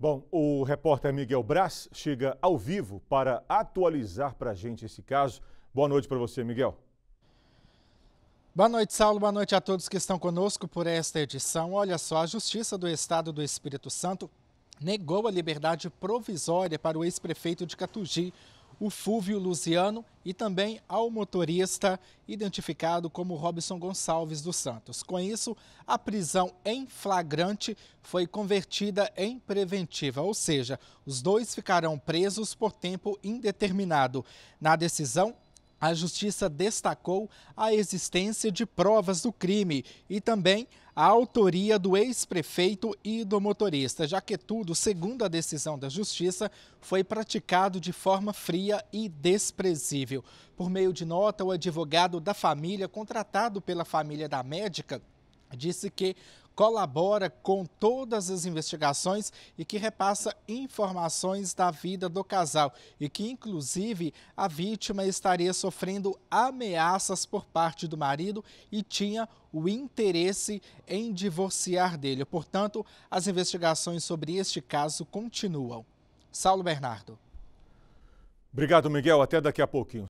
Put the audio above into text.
Bom, o repórter Miguel Braz chega ao vivo para atualizar para a gente esse caso. Boa noite para você, Miguel. Boa noite, Saulo. Boa noite a todos que estão conosco por esta edição. Olha só, a Justiça do Estado do Espírito Santo negou a liberdade provisória para o ex-prefeito de Catugi, o Fúvio Luciano e também ao motorista identificado como Robson Gonçalves dos Santos. Com isso, a prisão em flagrante foi convertida em preventiva, ou seja, os dois ficarão presos por tempo indeterminado. Na decisão, a justiça destacou a existência de provas do crime e também a autoria do ex-prefeito e do motorista, já que tudo, segundo a decisão da justiça, foi praticado de forma fria e desprezível. Por meio de nota, o advogado da família, contratado pela família da médica, disse que colabora com todas as investigações e que repassa informações da vida do casal e que, inclusive, a vítima estaria sofrendo ameaças por parte do marido e tinha o interesse em divorciar dele. Portanto, as investigações sobre este caso continuam. Saulo Bernardo. Obrigado, Miguel. Até daqui a pouquinho.